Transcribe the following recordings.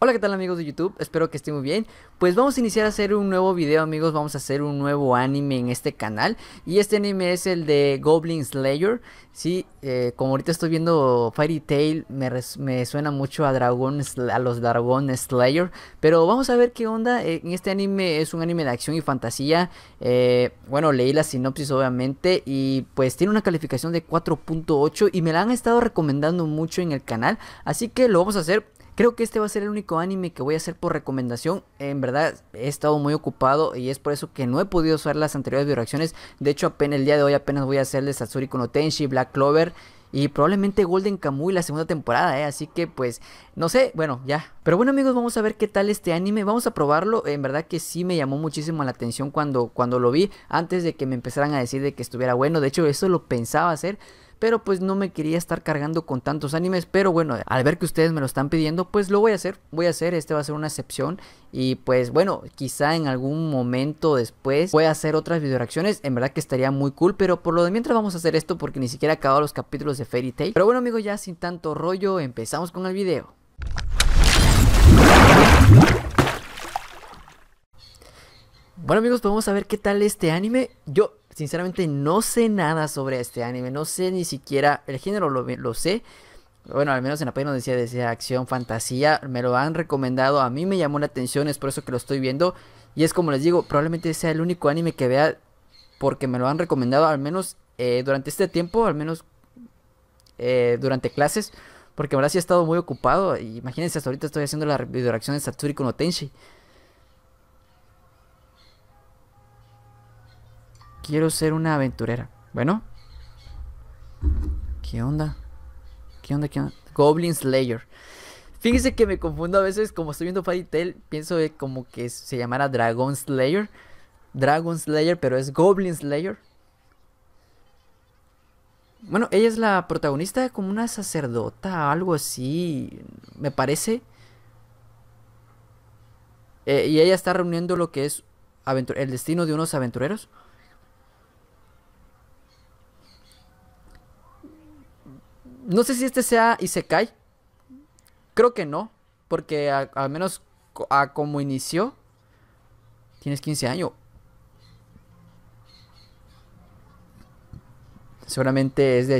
Hola qué tal amigos de YouTube, espero que estén muy bien Pues vamos a iniciar a hacer un nuevo video amigos, vamos a hacer un nuevo anime en este canal Y este anime es el de Goblin Slayer Sí, eh, como ahorita estoy viendo Fairy Tail, me, suena mucho a, Dragon, a los Dragon Slayer Pero vamos a ver qué onda, eh, en este anime es un anime de acción y fantasía eh, Bueno, leí la sinopsis obviamente y pues tiene una calificación de 4.8 Y me la han estado recomendando mucho en el canal, así que lo vamos a hacer Creo que este va a ser el único anime que voy a hacer por recomendación. En verdad he estado muy ocupado y es por eso que no he podido usar las anteriores bioreacciones. De hecho, apenas el día de hoy apenas voy a hacerles Satsuri con Tenshi, Black Clover y probablemente Golden Kamuy la segunda temporada, ¿eh? así que pues no sé, bueno, ya. Pero bueno amigos, vamos a ver qué tal este anime, vamos a probarlo, en verdad que sí me llamó muchísimo la atención cuando, cuando lo vi, antes de que me empezaran a decir de que estuviera bueno, de hecho eso lo pensaba hacer, pero pues no me quería estar cargando con tantos animes, pero bueno, al ver que ustedes me lo están pidiendo, pues lo voy a hacer, voy a hacer, este va a ser una excepción y pues bueno, quizá en algún momento después voy a hacer otras videoreacciones, en verdad que estaría muy cool, pero por lo de mientras vamos a hacer esto porque ni siquiera he acabado los capítulos de Fairy Tail. Pero bueno amigos, ya sin tanto rollo, empezamos con el video. Bueno amigos, vamos a ver qué tal este anime. Yo sinceramente no sé nada sobre este anime, no sé ni siquiera, el género lo, sé, bueno, al menos en la página decía, decía acción, fantasía, me lo han recomendado, a mí me llamó la atención, es por eso que lo estoy viendo. Y es como les digo, probablemente sea el único anime que vea porque me lo han recomendado, al menos eh, durante este tiempo, al menos eh, durante clases, porque ahora sí he estado muy ocupado. Imagínense, hasta ahorita estoy haciendo la videoreacción de Satsuri con Otenshi. Quiero ser una aventurera. Bueno. ¿Qué onda? ¿Qué onda? ¿Qué onda? Goblin Slayer. Fíjense que me confundo a veces, como estoy viendo Fairy Tail, pienso de como que se llamara Dragon Slayer. Dragon Slayer, pero es Goblin Slayer. Bueno, ella es la protagonista como una sacerdota, algo así, me parece. Eh, y ella está reuniendo lo que es el destino de unos aventureros. No sé si este sea Isekai. Creo que no. Porque al menos a como inició. Tienes 15 años. Seguramente es de, de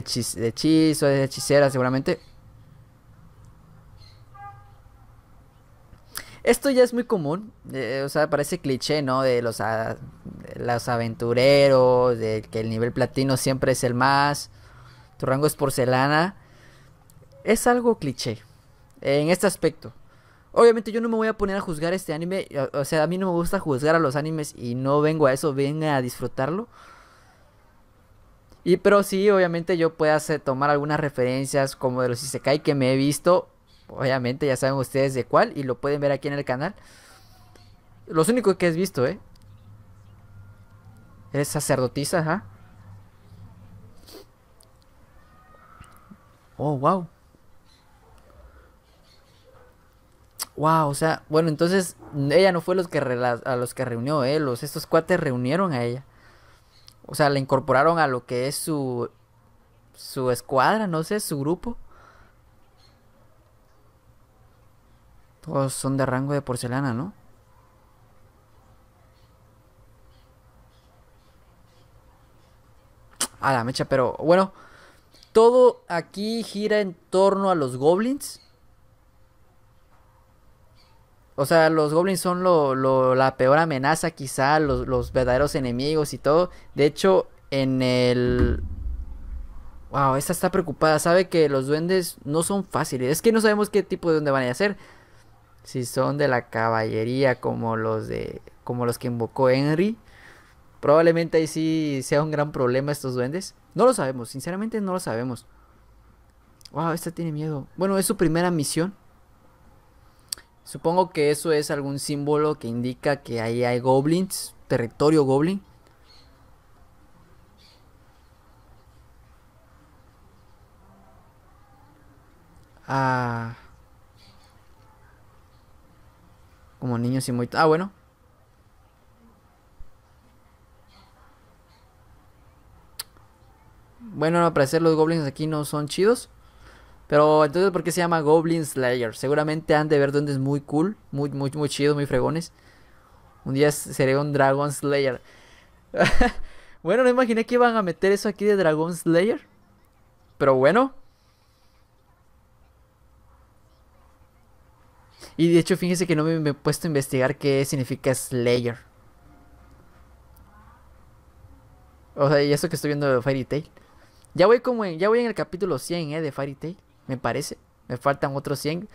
hechizo, es de hechicera, seguramente. Esto ya es muy común, eh, o sea, parece cliché, ¿no? De los, ah, de los aventureros, de que el nivel platino siempre es el más tu rango es porcelana, es algo cliché en este aspecto. Obviamente yo no me voy a poner a juzgar este anime, o sea, a mí no me gusta juzgar a los animes y no vengo a eso, vengo a disfrutarlo. Y pero sí, obviamente yo puedo hacer, tomar algunas referencias como de los Isekai que me he visto, obviamente ya saben ustedes de cuál y lo pueden ver aquí en el canal. Los únicos que has visto, ¿eh? Es sacerdotisa, ajá. Oh, wow. Wow, o sea, bueno, entonces ella no fue los que a los que reunió él, eh, los estos cuates reunieron a ella. O sea, la incorporaron a lo que es su su escuadra, no sé, su grupo. Todos son de rango de porcelana, ¿no? A la mecha, pero bueno, todo aquí gira en torno a los goblins. O sea, los goblins son lo, la peor amenaza quizá, los, verdaderos enemigos y todo. De hecho, en el... Wow, esta está preocupada. Sabe que los duendes no son fáciles. Es que no sabemos qué tipo de duende van a ser. Si son de la caballería como los de... como los que invocó Henry. Probablemente ahí sí sea un gran problema estos duendes. No lo sabemos, sinceramente no lo sabemos. Wow, esta tiene miedo. Bueno, es su primera misión. Supongo que eso es algún símbolo que indica que ahí hay goblins, territorio goblin. Ah. Como niños y muy... Ah, bueno. Bueno, al parecer los goblins aquí no son chidos. Pero entonces, ¿por qué se llama Goblin Slayer? Seguramente han de ver donde es muy cool, muy, muy, muy chido, muy fregones. Un día seré un Dragon Slayer. bueno, no imaginé que iban a meter eso aquí de Dragon Slayer. Pero bueno. Y de hecho, fíjense que no me, he puesto a investigar qué significa Slayer. O sea, y eso que estoy viendo de Fairy Tail. Ya voy como en, ya voy en el capítulo 100 eh, de Fairy Tail, me parece. Me faltan otros 100.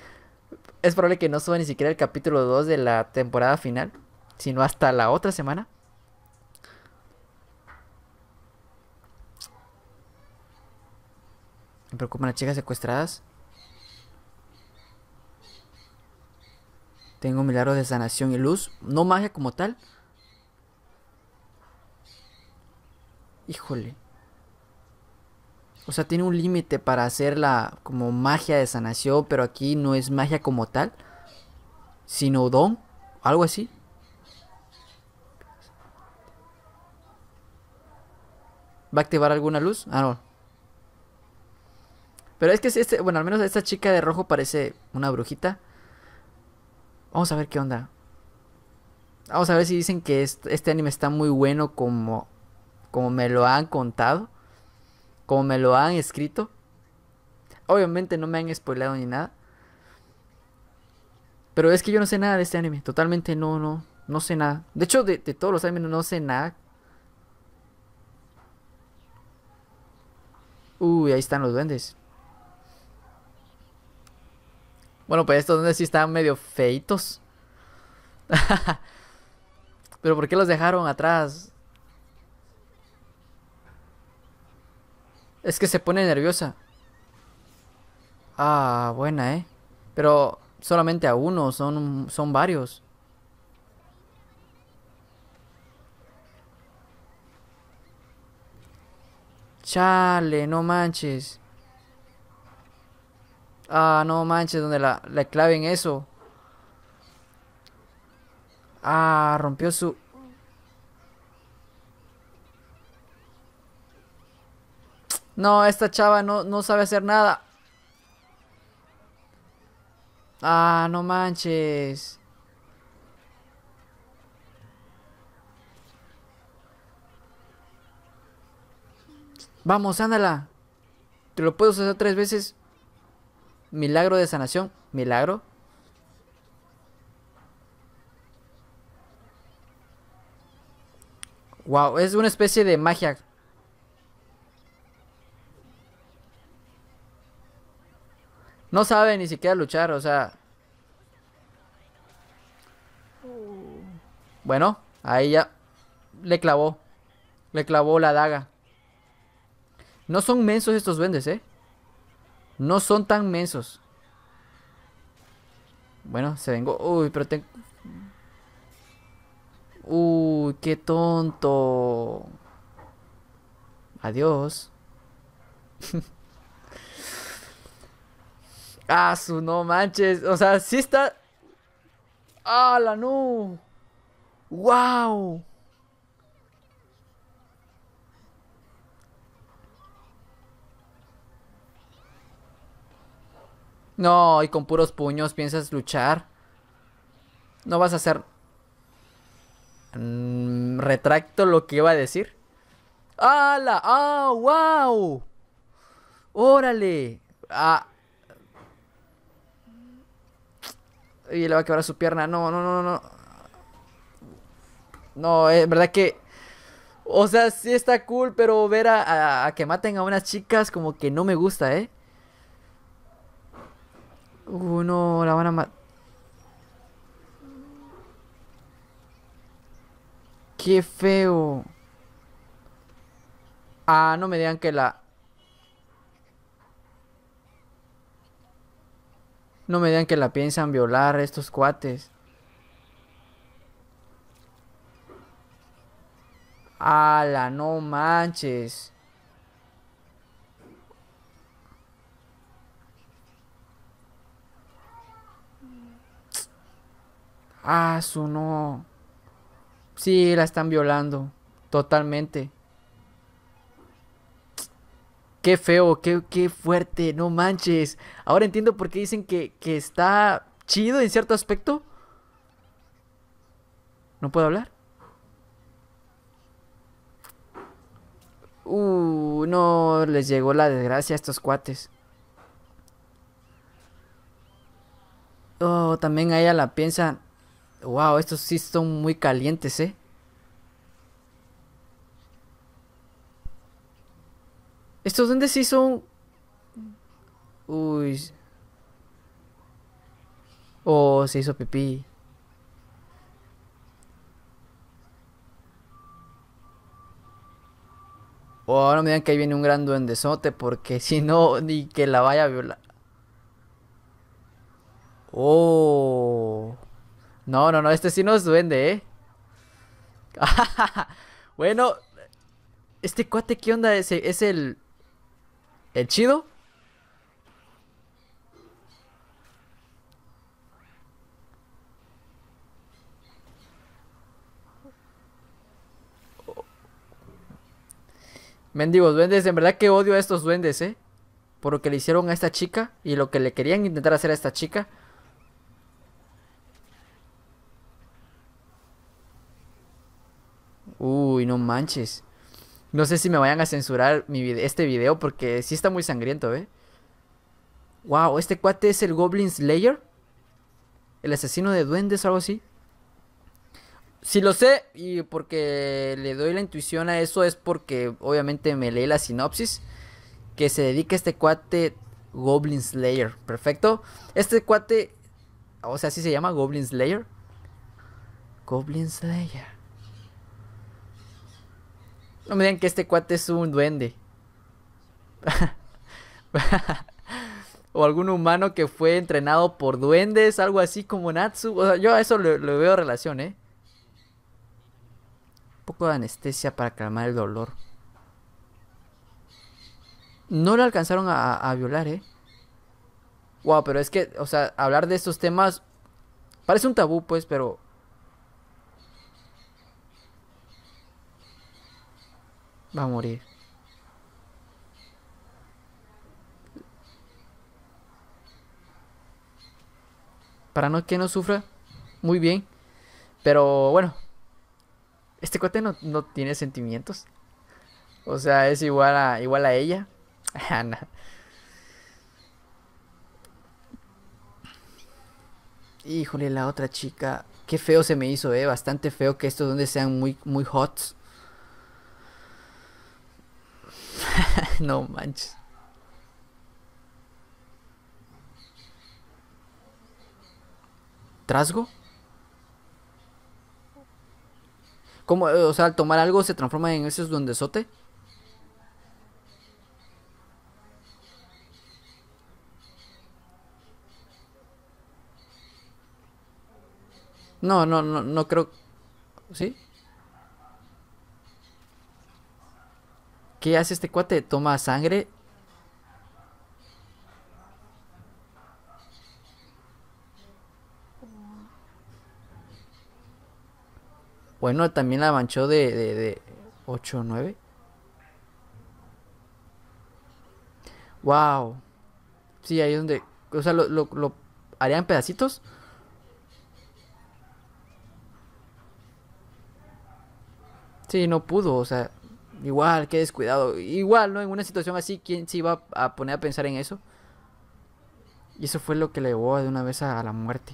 Es probable que no suba ni siquiera el capítulo 2 de la temporada final, sino hasta la otra semana. Me preocupan las chicas secuestradas. Tengo milagros de sanación y luz. No magia como tal. Híjole. O sea, tiene un límite para hacer la como magia de sanación, pero aquí no es magia como tal, sino don, algo así. ¿Va a activar alguna luz? Ah, no. Pero es que si este, bueno, al menos esta chica de rojo parece una brujita. Vamos a ver qué onda. Vamos a ver si dicen que este, este anime está muy bueno como, como me lo han contado como me lo han escrito. Obviamente no me han spoilado ni nada. Pero es que yo no sé nada de este anime. Totalmente no, no. No sé nada. De hecho, de, todos los animes no sé nada. Uy, ahí están los duendes. Bueno, pues estos duendes sí están medio feitos. Pero ¿por qué los dejaron atrás? Es que se pone nerviosa. Ah, buena, ¿eh? Pero solamente a uno, son, son varios. Chale, no manches. Ah, no manches, donde la, clave en eso. Ah, rompió su... No, esta chava no, sabe hacer nada. Ah, no manches. Vamos, ándala. Te lo puedo hacer tres veces. Milagro de sanación. Milagro. Wow, es una especie de magia. No sabe ni siquiera luchar, o sea. Bueno, ahí ya le clavó. Le clavó la daga. No son mensos estos duendes, ¿eh? No son tan mensos. Bueno, se vengo. Uy, pero tengo... Uy, qué tonto. Adiós. Ah, su no manches. O sea, sí está. ¡Hala, no! ¡Wow! No, y con puros puños piensas luchar. No vas a hacer... Mm, retracto lo que iba a decir. ¡Hala! ¡Ah, wow! ¡Órale! Ah, Y le va a quebrar su pierna. No, no, no, no. No, es eh, verdad que. O sea, sí está cool, pero ver a, a, a que maten a unas chicas como que no me gusta, ¿eh? Uh, no, la van a matar. Qué feo. Ah, no me digan que la... No me digan que la piensan violar estos cuates. Ala, no manches. Ah, su no. Sí, la están violando. Totalmente. Qué feo, qué, fuerte, no manches. Ahora entiendo por qué dicen que, que está chido en cierto aspecto. ¿No puedo hablar? Uh, no les llegó la desgracia a estos cuates. Oh, también a ella la piensa. Wow, estos sí son muy calientes, eh. Estos duendes sí son... Uy. Oh, se hizo pipí. oh, ahora no me digan que ahí viene un gran duendezote, porque si no, ni que la vaya a violar. Oh. No, no, no, este sí no es duende, ¿eh? bueno, este cuate, ¿qué onda? Es, es el... ¿El chido? Mendigos duendes, en verdad que odio a estos duendes, ¿eh? Por lo que le hicieron a esta chica y lo que le querían intentar hacer a esta chica. Uy, no manches. No sé si me vayan a censurar este video porque sí está muy sangriento, ¿eh? Wow, ¿este cuate es el Goblin Slayer? ¿El asesino de duendes o algo así? Si lo sé y porque le doy la intuición a eso es porque obviamente me leí la sinopsis que se dedica a este cuate Goblin Slayer, perfecto. Este cuate, o sea, así se llama Goblin Slayer. Goblin Slayer. No me digan que este cuate es un duende. o algún humano que fue entrenado por duendes, algo así como Natsu. O sea, yo a eso le, veo relación, ¿eh? Un poco de anestesia para calmar el dolor. No le alcanzaron a, a violar, ¿eh? Wow, pero es que, o sea, hablar de estos temas parece un tabú, pues, pero va a morir. Para no que no sufra, muy bien. Pero bueno, este cuate no, tiene sentimientos. O sea, es igual a, igual a ella. Ah, Híjole, la otra chica. Qué feo se me hizo, eh. Bastante feo que estos donde sean muy, muy hot. no manches. ¿Trasgo? ¿Cómo? Eh, o sea, al tomar algo se transforma en esos duendesote. No, no, no, no creo. ¿Sí? ¿Qué hace este cuate? Toma sangre. Bueno, también la manchó de, de, 8 o 9. Wow. Sí, ahí es donde... O sea, lo, lo, lo harían pedacitos. Sí, no pudo, o sea... Igual, qué descuidado. Igual, ¿no? En una situación así, ¿quién se iba a poner a pensar en eso? Y eso fue lo que le llevó de una vez a la muerte.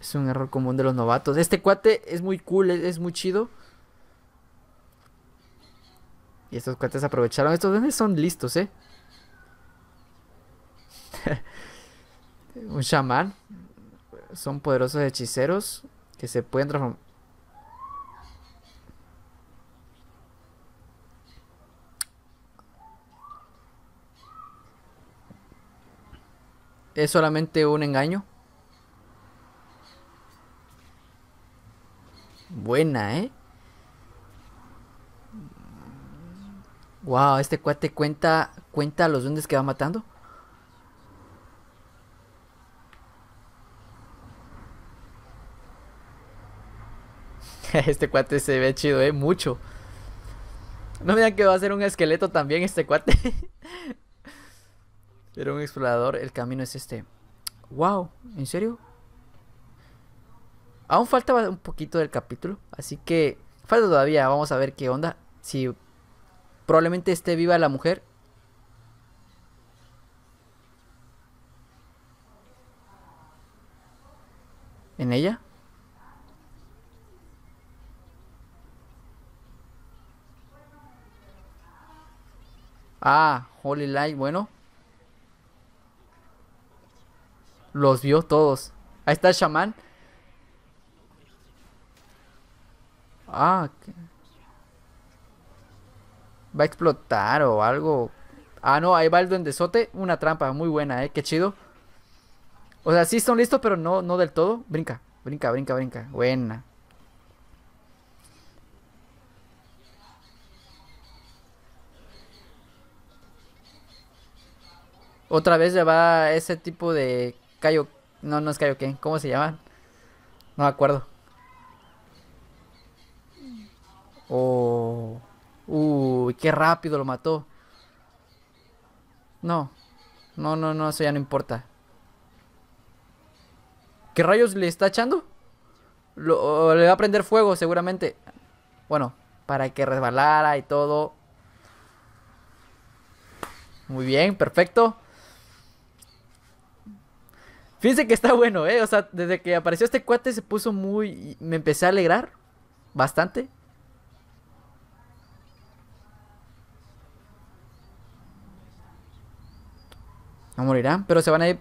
Es un error común de los novatos. Este cuate es muy cool, es, muy chido. Y estos cuates aprovecharon. Estos son listos, ¿eh? un chamán. Son poderosos hechiceros que se pueden transformar. Es solamente un engaño. Buena, ¿eh? Wow, este cuate cuenta cuenta los duendes que va matando. este cuate se ve chido, eh, mucho. No me que va a ser un esqueleto también este cuate. Era un explorador, el camino es este. Wow, ¿en serio? Aún falta un poquito del capítulo, así que falta todavía, vamos a ver qué onda. Si probablemente esté viva la mujer. ¿En ella? Ah, Holy Light, bueno. Los vio todos. Ahí está el chamán. Ah. Va a explotar o algo. Ah, no, ahí va el duendezote. Una trampa muy buena, eh. Qué chido. O sea, sí son listos, pero no, no del todo. Brinca, brinca, brinca, brinca. Buena. Otra vez le va ese tipo de Cayo. No, no es Cayo ¿qué? ¿Cómo se llaman? No me acuerdo. Oh. Uy, qué rápido lo mató. No. No, no, no, eso ya no importa. ¿Qué rayos le está echando? Lo, le va a prender fuego seguramente. Bueno, para que resbalara y todo. Muy bien, perfecto. Fíjense que está bueno, ¿eh? O sea, desde que apareció este cuate se puso muy... Me empecé a alegrar bastante. No morirán, pero se van a ir...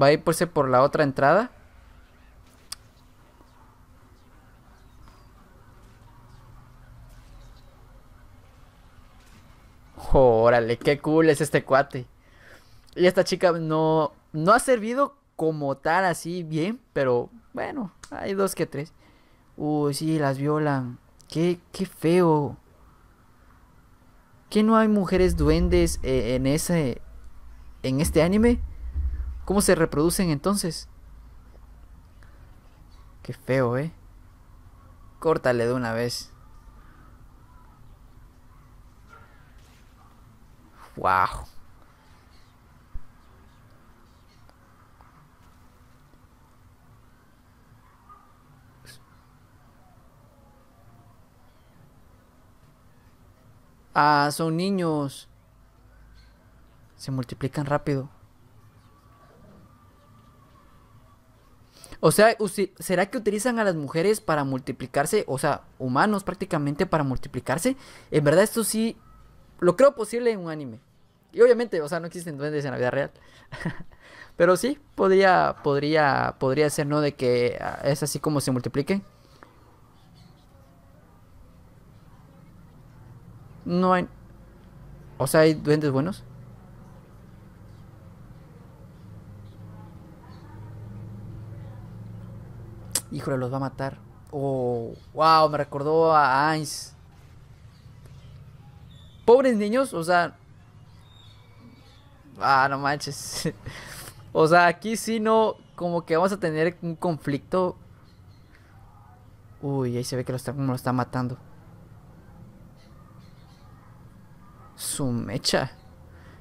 Va a ir por, por la otra entrada. órale, qué cool es este cuate. Y esta chica no, no ha servido como tal así bien, pero bueno, hay dos que tres. Uy, sí, las violan. Qué, feo. ¿Qué no hay mujeres duendes eh, en ese en este anime? ¿Cómo se reproducen entonces? Qué feo, ¿eh? Córtale de una vez. Wow. Ah, son niños. Se multiplican rápido. O sea, ¿será que utilizan a las mujeres para multiplicarse? O sea, humanos prácticamente para multiplicarse. En verdad esto sí lo creo posible en un anime. Y obviamente, o sea, no existen duendes en la vida real. Pero sí, podría, podría, podría ser, ¿no? De que ah, es así como se multipliquen. No hay... O sea, hay duendes buenos. Híjole, los va a matar. Oh, wow, me recordó a Ainz. Pobres niños, o sea. Ah, no manches. o sea, aquí sí no. Como que vamos a tener un conflicto. Uy, ahí se ve que lo está, lo está matando. Su mecha.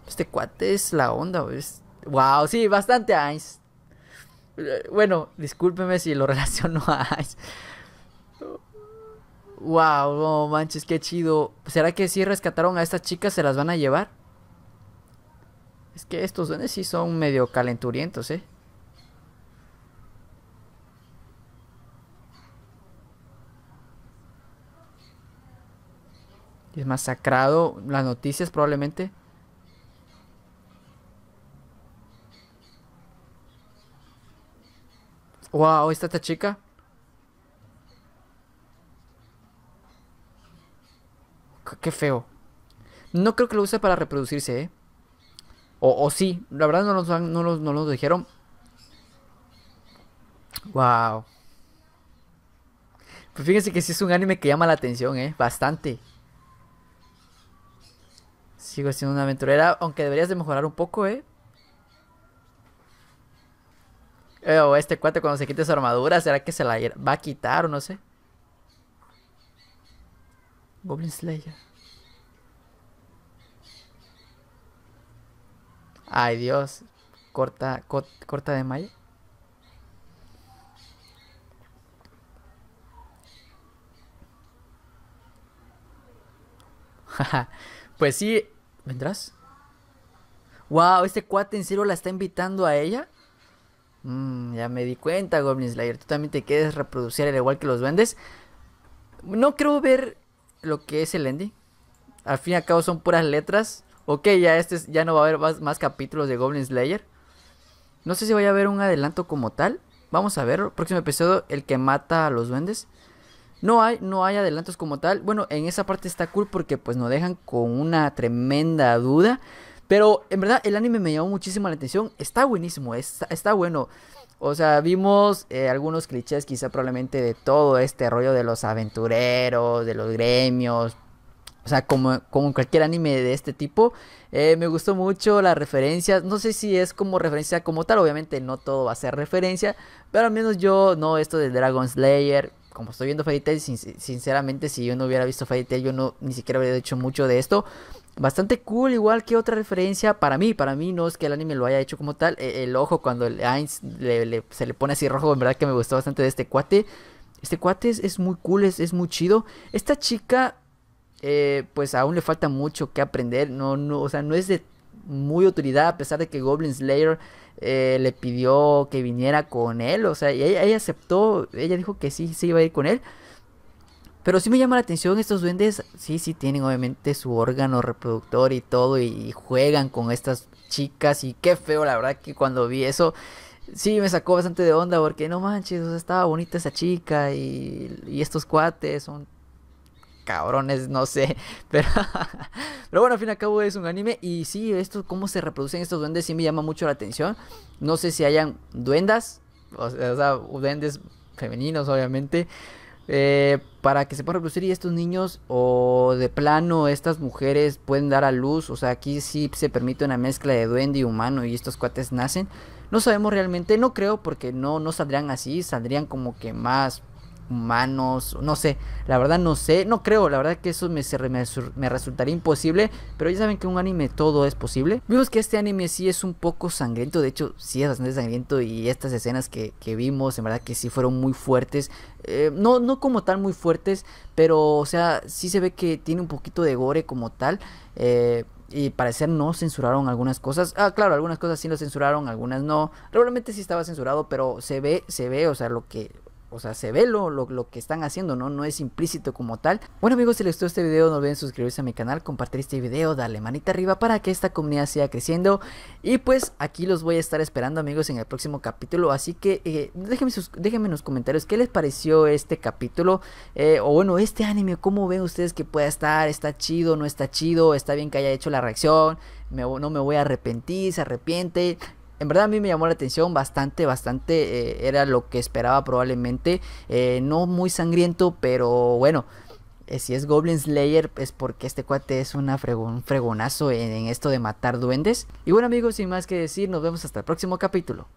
Este cuate es la onda, ¿ves? Wow, sí, bastante Ice. Bueno, discúlpeme si lo relaciono a Ice. Wow, manches, qué chido. ¿Será que si rescataron a estas chicas se las van a llevar? Es que estos dones sí son medio calenturientos, ¿eh? es masacrado las noticias probablemente. Wow, está esta chica. qué feo. No creo que lo use para reproducirse, ¿eh? O, o sí, la verdad no nos, no no dijeron. Wow. Pues fíjense que sí es un anime que llama la atención, ¿eh? Bastante. Sigo siendo una aventurera, aunque deberías de mejorar un poco, ¿eh? ¿eh? o este cuate cuando se quite su armadura, ¿será que se la va a quitar o no sé? Goblin Slayer. Ay, Dios. Corta, corta de malla. pues sí, ¿Vendrás? Wow, este cuate en cero la está invitando a ella. Mm, ya me di cuenta, Goblin Slayer. Tú también te quieres reproducir al igual que los duendes. No creo ver lo que es el ending. Al fin y al cabo son puras letras. Ok, ya, este, ya no va a haber más, capítulos de Goblin Slayer. No sé si vaya a ver un adelanto como tal. Vamos a verlo. Próximo episodio, el que mata a los duendes. No hay, no hay adelantos como tal. Bueno, en esa parte está cool porque pues nos dejan con una tremenda duda. Pero en verdad el anime me llamó muchísimo la atención. Está buenísimo, está, bueno. O sea, vimos eh, algunos clichés quizá probablemente de todo este rollo de los aventureros, de los gremios. O sea, como, como cualquier anime de este tipo. Eh, me gustó mucho las referencias. No sé si es como referencia como tal. Obviamente no todo va a ser referencia. Pero al menos yo no esto de Dragon Slayer como estoy viendo Fairy Tail, sinceramente, si yo no hubiera visto Fairy Tail, yo no ni siquiera habría hecho mucho de esto. Bastante cool, igual que otra referencia para mí. Para mí no es que el anime lo haya hecho como tal. E, el, ojo cuando el Ainz se le pone así rojo, en verdad que me gustó bastante de este cuate. Este cuate es, muy cool, es, es muy chido. Esta chica eh, pues aún le falta mucho que aprender. No, no, o sea, no es de muy autoridad, a pesar de que Goblin Slayer eh, le pidió que viniera con él. O sea, y ella, aceptó, ella dijo que sí, sí iba a ir con él. Pero sí me llama la atención, estos duendes sí, sí tienen obviamente su órgano reproductor y todo y, juegan con estas chicas y qué feo la verdad que cuando vi eso sí me sacó bastante de onda porque no manches, estaba bonita esa chica y, y estos cuates son cabrones, no sé. Pero, bueno, al fin y al cabo es un anime. Y sí, esto, cómo se reproducen estos duendes, sí me llama mucho la atención. No sé si hayan duendas, o sea, duendes femeninos, obviamente. Eh, para que se puedan reproducir y estos niños o de plano estas mujeres pueden dar a luz, o sea, aquí sí se permite una mezcla de duende y humano y estos cuates nacen. No sabemos realmente, no creo porque no no saldrían así, saldrían como que más humanos, no sé, la verdad no sé, no creo, la verdad que eso me, resultaría imposible, pero ya saben que un anime todo es posible. Vimos que este anime sí es un poco sangriento, de hecho sí es bastante sangriento y estas escenas que, vimos en verdad que sí fueron muy fuertes, eh, no, no como tal muy fuertes, pero o sea, sí se ve que tiene un poquito de gore como tal, eh, y parecer no censuraron algunas cosas. Ah, claro, algunas cosas sí lo censuraron, algunas no. Realmente sí estaba censurado, pero se ve, se ve, o sea, lo que o sea, se ve lo, que están haciendo, ¿no? No es implícito como tal. Bueno amigos, si les gustó este video no olviden suscribirse a mi canal, compartir este video, darle manita arriba para que esta comunidad siga creciendo. Y pues aquí los voy a estar esperando amigos en el próximo capítulo, así que eh, déjenme, sus, déjenme en los comentarios qué les pareció este capítulo, eh, o bueno, este anime, cómo ven ustedes que pueda estar, está chido, no está chido, está bien que haya hecho la reacción, no me voy a arrepentir, se arrepiente, en verdad a mí me llamó la atención bastante, bastante. Eh, era lo que esperaba probablemente. Eh, no muy sangriento, pero bueno. Eh, si es Goblin Slayer es porque este cuate es un fregonazo en esto de matar duendes. Y bueno amigos, sin más que decir, nos vemos hasta el próximo capítulo.